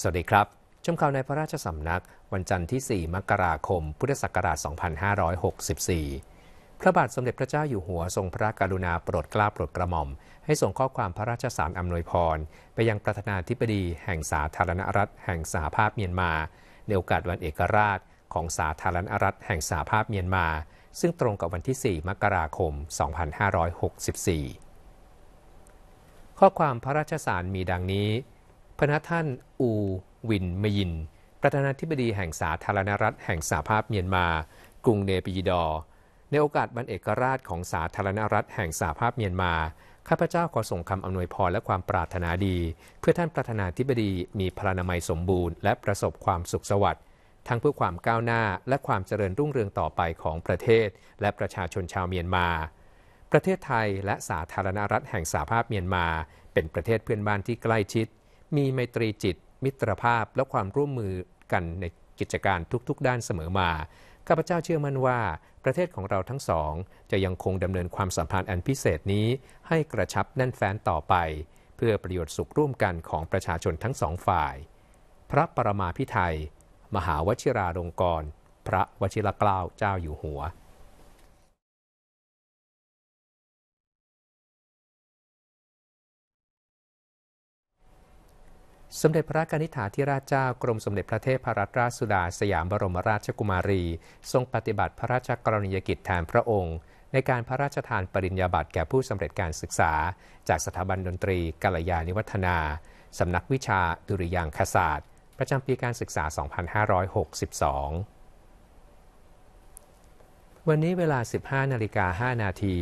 สวัสดีครับ ชมข่าวในพระราชสำนักวันจันทร์ที่ 4 มกราคม พุทธศักราช 2564 พระบาทสมเด็จพระเจ้าอยู่หัวทรงพระกรุณาโปรดเกล้าโปรดกระหม่อม ให้ส่งข้อความพระราชสารอำนวยพร ไปยังประธานาธิบดีแห่งสาธารณรัฐ แห่งสหภาพเมียนมาในโอกาสวันเอกราช ของสาธารณรัฐแห่งสหภาพเมียนมา ซึ่งตรงกับวันที่4มกราคม 2564 ข้อความพระราชสารมีดังนี้พระท่าน อูวินมยินประธานาธิบดีแห่งสาธารณรัฐ แห่งสหภาพเมียนมา กรุงเนปิดอ ในโอกาสบรรเอกราชของสาธารณรัฐ แห่งสหภาพเมียนมา ข้าพเจ้าขอส่งคำอำนวยพรและความปรารถนาดี เพื่อท่านประธานาธิบดีมีพลานามัยสมบูรณ์และประสบความสุขสวัสดิ์ ทั้งเพื่อความก้าวหน้าและความเจริญรุ่งเรืองต่อไปของประเทศ และประชาชนชาวเมียนมา ประเทศไทยและสาธารณรัฐแห่งสหภาพเมียนมา เป็นประเทศเพื่อนบ้านที่ใกล้ชิดมีไมตรีจิตมิตรภาพและความร่วมมือกันในกิจการทุกๆด้านเสมอมา ข้าพเจ้าเชื่อมั่นว่า ประเทศของเราทั้งสองจะยังคงดำเนินความสัมพันธ์อันพิเศษนี้ให้กระชับแน่นแฟ้นต่อไป เพื่อประโยชน์สุขร่วมกันของประชาชนทั้งสองฝ่าย พระประมาพิไทยมหาวชิราลงกรณ์พระวชิรเกล้าเจ้าอยู่หัวสมเด็จพระกนิษฐาธิราชเจ้า กรมสมเด็จพระเทพรัตนราชสุดาสยามบรมราชกุมารี ทรงปฏิบัติพระราชกรณียกิจแทนพระองค์ ในการพระราชทานปริญญาบัตรแก่ผู้สำเร็จการศึกษา จากสถาบันดนตรีกัลยาณิวัฒนาสำนักวิชาดุริยางคศาสตร์ ประจำปีการศึกษา 2562วันนี้เวลา 15นาฬิกา5นาที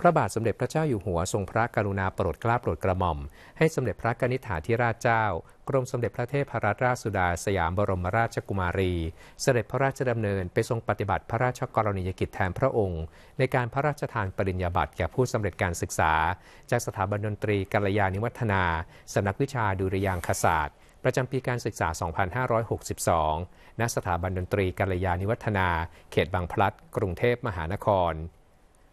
พระบาทสมเด็จพระเจ้าอยู่หัวทรงพระกรุณาโปรดกล้าโปรดกระหม่อม ให้สมเด็จพระกนิษฐาธิราชเจ้า กรมสมเด็จพระเทพรัตนราชสุดาสยามบรมราชกุมารี เสด็จพระราชดำเนินไปทรงปฏิบัติพระราชกรณียกิจแทนพระองค์ ในการพระราชทานปริญญาบัตรแก่ผู้สำเร็จการศึกษา จากสถาบันดนตรีกัลยาณิวัฒนาสำนักวิชาดุริยางคศาสตร์ประจำปีการศึกษา 2562 ณ สถาบันดนตรีกัลยาณิวัฒนา เขตบางพลัด กรุงเทพมหานคร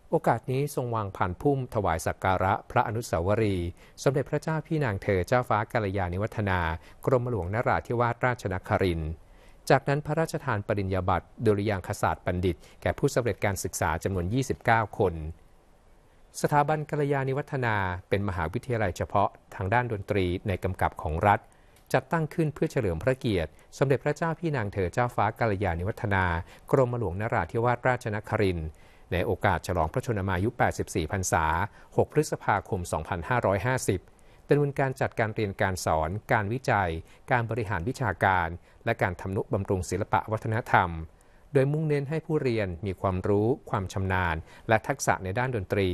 โอกาสนี้ทรงวางผ่านพุ่มถวายสักการะพระอนุสาวรีย์สมเด็จพระเจ้าพี่นางเธอเจ้าฟ้ากัลยาณิวัฒนา กรมหลวงนราธิวาสราชนคริน จากนั้นพระราชทานปริญญาบัตรดุริยางคศาสตร์บัณฑิตแก่ผู้สำเร็จการศึกษาจำนวน29 คน สถาบันกัลยาณิวัฒนาเป็นมหาวิทยาลัยเฉพาะทางด้านดนตรีในกำกับของรัฐจัดตั้งขึ้นเพื่อเฉลิมพระเกียรติ สมเด็จพระเจ้าพี่นางเธอเจ้าฟ้ากัลยาณิวัฒนา กรมหลวงนราธิวาสราชนคริน ในโอกาสฉลองพระชนมายุ 84 พรรษา 6 พฤษภาคม 2550ดำเนินการจัดการเรียนการสอน การวิจัย การบริหารวิชาการ และการทำนุบำรุงศิลปะวัฒนธรรม โดยมุ่งเน้นให้ผู้เรียนมีความรู้ ความชำนาญ และทักษะในด้านดนตรี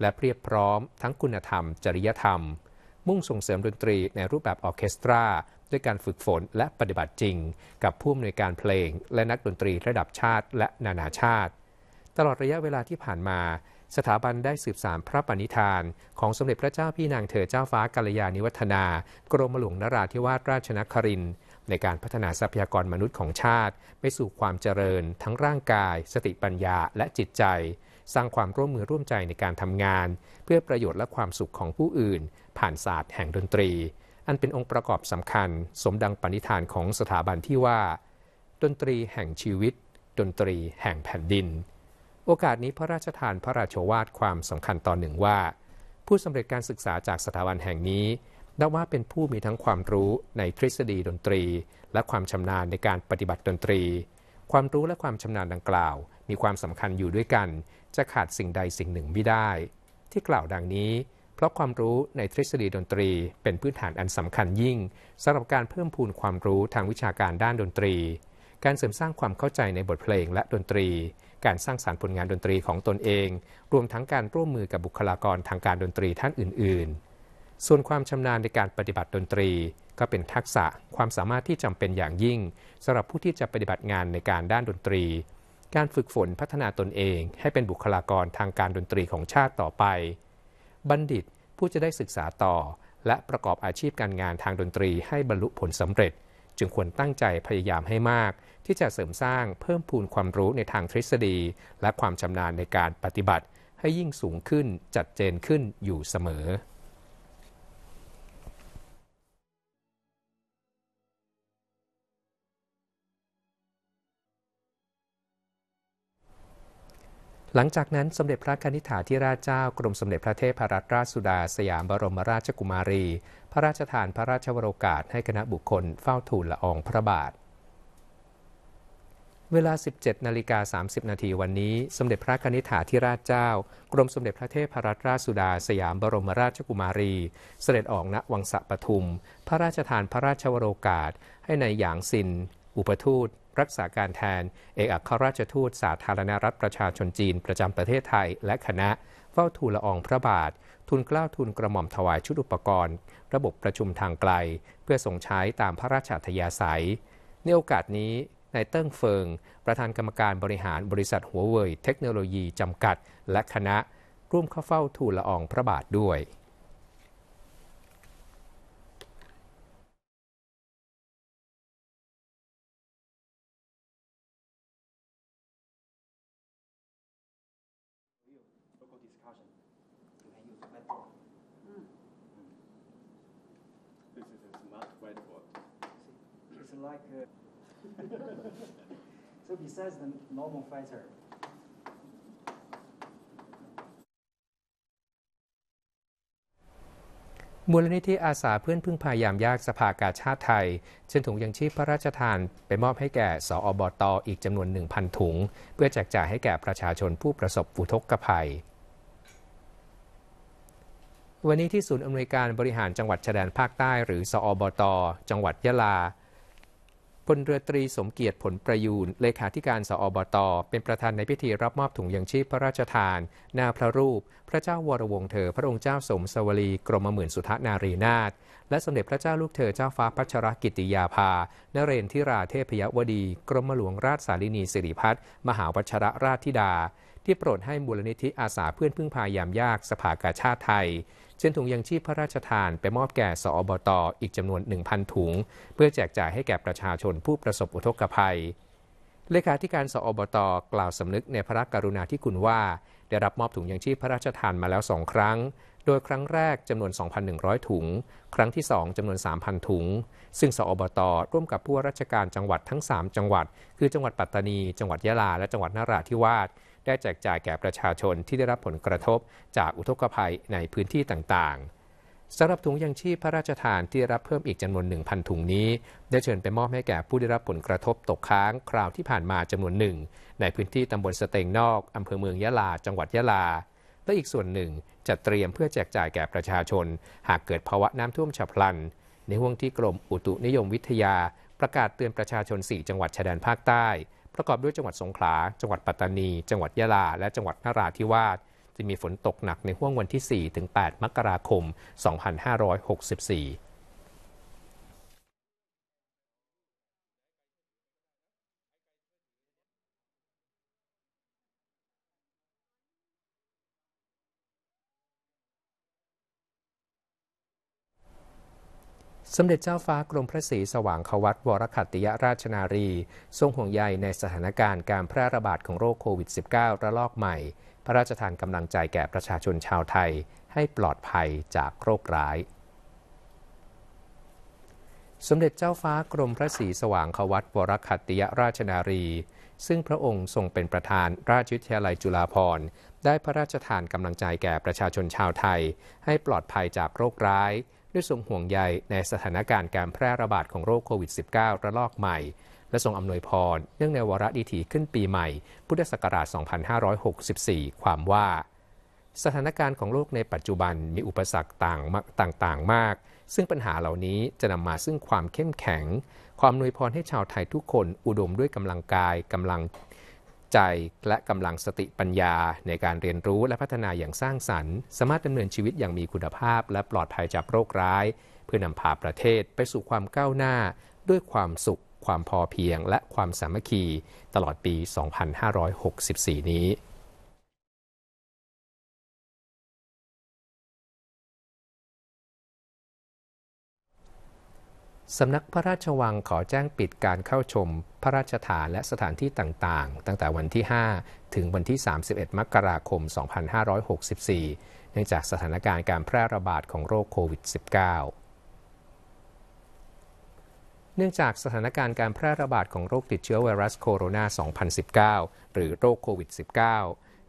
และเพียบพร้อม ทั้งคุณธรรม จริยธรรมมุ่งส่งเสริมดนตรีในรูปแบบออเคสตรา ด้วยการฝึกฝนและปฏิบัติจริง กับผู้อำนวยการเพลง และนักดนตรีระดับชาติและนานาชาติ ตลอดระยะเวลาที่ผ่านมา สถาบันได้สืบสานพระปณิธาน ของสมเด็จพระเจ้าพี่นางเธอเจ้าฟ้ากัลยาณิวัฒนา กรมหลวงนราธิวาสราชนครินในการพัฒนาทรัพยากรมนุษย์ของชาติไปสู่ความเจริญทั้งร่างกาย สติปัญญาและจิตใจสร้างความร่วมมือร่วมใจในการทำงาน เพื่อประโยชน์และความสุขของผู้อื่น ผ่านศาสตร์แห่งดนตรี อันเป็นองค์ประกอบสำคัญ สมดังปณิธานของสถาบันที่ว่าดนตรีแห่งชีวิตดนตรี แห่งแผ่นดิน โอกาสนี้พระราชทานพระราชวาทความสำคัญตอนหนึ่งว่า ผู้สำเร็จการศึกษาจากสถาบันแห่งนี้นับว่าเป็นผู้มีทั้งความรู้ในทฤษฎีดนตรี และความชำนาญในการปฏิบัติดนตรี ความรู้และความชำนาญดังกล่าว มีความสำคัญอยู่ด้วยกันจะขาดสิ่งใดสิ่งหนึ่งไม่ได้ ที่กล่าวดังนี้ เพราะความรู้ในทฤษฎีดนตรีเป็นพื้นฐานอันสำคัญยิ่งสำหรับการเพิ่มพูนความรู้ทางวิชาการด้านดนตรี การเสริมสร้างความเข้าใจในบทเพลงและดนตรี การสร้างสารรค์ผลงานดนตรีของตนเอง รวมทั้งการร่วมมือกับบุคลากรทางการดนตรีท่านอื่น ๆ ส่วนความชำนาญในการปฏิบัติดนตรีก็เป็นทักษะความสามารถที่จำเป็นอย่างยิ่งสำหรับผู้ที่จะปฏิบัติงานในการด้านดนตรีการฝึกฝนพัฒนาตนเองให้เป็นบุคลากรทางการดนตรีของชาติต่อไป บัณฑิตผู้จะได้ศึกษาต่อและประกอบอาชีพการงานทางดนตรีให้บรรลุผลสำเร็จจึงควรตั้งใจพยายามให้มากที่จะเสริมสร้างเพิ่มพูนความรู้ในทางทฤษฎีและความชำนาญในการปฏิบัติให้ยิ่งสูงขึ้นจัดเจนขึ้นอยู่เสมอหลังจากนั้นสมเด็จพระคณิษฐาธิราชเจ้ากรมสมเด็จพระเทพรัตนราชสุดา สยามบรมราชกุมารี พระราชทานพระราชวโรกาสให้คณะบุคคล เฝ้าทูลละอองพระบาท เวลา 17นาฬิกา30นาทีวันนี้ สมเด็จพระนิษฐาธิราชเจ้า กรมสมเด็จพระเทพรัตนราชสุดา สยามบรมราชกุมารี เสด็จ ออก ณ วังสะปทุม พระราชทานพระราชวโรกาสให้ในายหยางซินอุปทูตรักษาการแทน เอกอัครราชทูต สาธารณรัฐประชาชนจีนประจำประเทศไทยและคณะ เฝ้าทูลละอองพระบาททุนกล้าวทุนกระหม่อมถวายชุดอุปกรณ์ ระบบประชุมทางไกล เพื่อส่งใช้ตามพระราชอัธยาศัยในโอกาสนี้นายเติ้งเฟิง ประธานกรรมการบริหารบริษัทหัวเว่ยเทคโนโลยี จำกัดและคณะร่วมเข้าเฝ้าทูลละอองพระบาทด้วย o n use whiteboard mm. Mm. this is a smart whiteboard See, it's like a so besides the normal fighter มูลนิธิอาสาเพื่อนพึ่งพายามยากสภากาชาติไทยเช่นถุงยังชีพพระราชทานไปมอบให้แก่ สออบตออีกจำนวน 1,000 ถุง เพื่อแจกจ่ายให้แก่ประชาชนผู้ประสบอุทกภัยวันนี้ที่ศูนย์อำนวยการบริหารจังหวัดชายแดนภาคใต้หรือ สอบต จังหวัดยะลาพลเรือตรีสมเกียรติผลประยูนเลขาธิการสอบต เป็นประธานในพิธีรับมอบถุงยังชีพพระราชทานหน้าพระรูป พระเจ้าวรวงเธอพระองค์เจ้าสม สวรีกรมหมื่นสุทนารีนาถและสมเด็จพระเจ้าลูกเธอเจ้าฟ้าพัชรกิติยาภา นเรนทิราเทพยวดี กรมหลวงราชสารินี สิริพัฒมหาวัชรราชธิดาที่โปรดให้มูลนิธิอาสาเพื่อนพึ่งพายามยากสภากาชาติไทย เช่นถุงยังชีพพระราชทานไปมอบแก่สอบตออีกจำนวน 1,000 ถุง เพื่อแจกจ่ายให้แก่ประชาชนผู้ประสบอุทกภัย เลขาธิการสอบตกล่าวสำนึกในพระกรุณาธิคุณว่า ได้รับมอบถุงยังชีพพระราชทานมาแล้วสองครั้ง โดยครั้งแรกจำนวน 2,100 ถุง ครั้งที่ 2จำนวน3,000ถุง ซึ่งสอบตร่วมกับผู้ราชการจังหวัดทั้ง 3 จังหวัดคือจังหวัดปัตตานีจังหวัดยะลาและจังหวัดนราธิวาสได้แจกจ่ายแก่ประชาชนที่ได้รับผลกระทบ จากอุทกภัยในพื้นที่ต่างๆสำหรับถุงยังชีพพระราชทานที่ได้รับเพิ่มอีกจำนวน1,000ถุงนี้ได้เชิญไปมอบให้แก่ผู้ได้รับผลกระทบตกค้างคราวที่ผ่านมาจำนวนหนึ่งในพื้นที่ตำบลสเตงนอกอำเภอเมืองยะลาจังหวัดยะลา และอีกส่วนหนึ่งจะเตรียมเพื่อแจกจ่ายแก่ประชาชน หากเกิดภาวะน้ำท่วมฉับพลัน ในห่วงที่กรมอุตุนิยมวิทยาประกาศเตือนประชาชน4 จังหวัดชายแดนภาคใต้ประกอบด้วยจังหวัดสงขลา จังหวัดปัตตานี จังหวัดยะลา และจังหวัดนราธิวาส จะมีฝนตกหนักในห่วงวันที่4ถึง8มกราคม 2564สมเด็จเจ้าฟ้ากรมพระศรีสว่างควัตวรคัตติยราชนารี ทรงห่วงใยในสถานการณ์การแพร่ระบาดของโรคโควิด -19 ระลอกใหม่ พระราชทานกำลังใจแก่ประชาชนชาวไทยให้ปลอดภัยจากโรคร้าย สมเด็จเจ้าฟ้ากรมพระศรีสว่างควัตวรคัตติยราชนารี ซึ่งพระองค์ทรงเป็นประธานราชวิทยาลัยจุฬาภรณ์ ได้พระราชทานกำลังใจแก่ประชาชนชาวไทย ให้ปลอดภัยจากโรคร้ายด้วยทรงห่วงใยในสถานการณ์การแพร่ระบาดของโรคโควิด -19 ระลอกใหม่ และทรงอำนวยพรเนื่องในวาระดีถีขึ้นปีใหม่ พุทธศักราช2564 ความว่า สถานการณ์ของโลกในปัจจุบันมีอุปสรรคต่างต่างๆมาก ซึ่งปัญหาเหล่านี้จะนำมาซึ่งความเข้มแข็ง ความนวยพรให้ชาวไทยทุกคนอุดมด้วยกำลังกายกำลังใจและกำลังสติปัญญาในการเรียนรู้และพัฒนาอย่างสร้างสรรค์สามารถดำเนินชีวิตอย่างมีคุณภาพและปลอดภัยจากโรคร้าย เพื่อนำพาประเทศไปสู่ความก้าวหน้า ด้วยความสุข ความพอเพียงและความสามัคคีตลอดปี 2564 นี้สำนักพระราชวังขอแจ้งปิดการเข้าชมพระราชฐานและสถานที่ต่างๆ ตั้งแต่วันที่ 5 ถึงวันที่ 31มกราคม2564เนื่องจากสถานการณ์การแพร่ระบาดของโรคโควิด -19 เนื่องจากสถานการณ์การแพร่ระบาดของโรคติดเชื้อไวรัสโคโรนา2019หรือโรคโควิด -19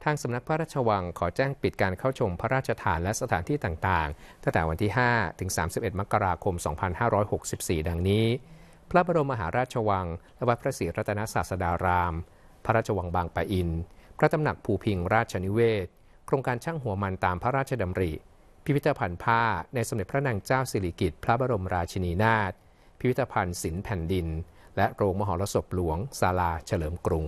ทางสำนักพระราชวังขอแจ้งปิดการเข้าชมพระราชฐานและสถานที่ต่างๆ ตั้งแต่วันที่ 5 ถึง 31 มกราคม 2564 ดังนี้ พระบรมมหาราชวัง และวัดพระศรีรัตนศาสดาราม พระราชวังบางปะอิน พระตำหนักภูพิง ราชนิเวศ โครงการช่างหัวมันตามพระราชดำริ พิพิธภัณฑ์ผ้าในสมเด็จพระนางเจ้าสิริกิติ์พระบรมราชินีนาถพิพิธภัณฑ์ศิลป์แผ่นดิน และโรงมหรสพหลวง ศาลาเฉลิมกรุง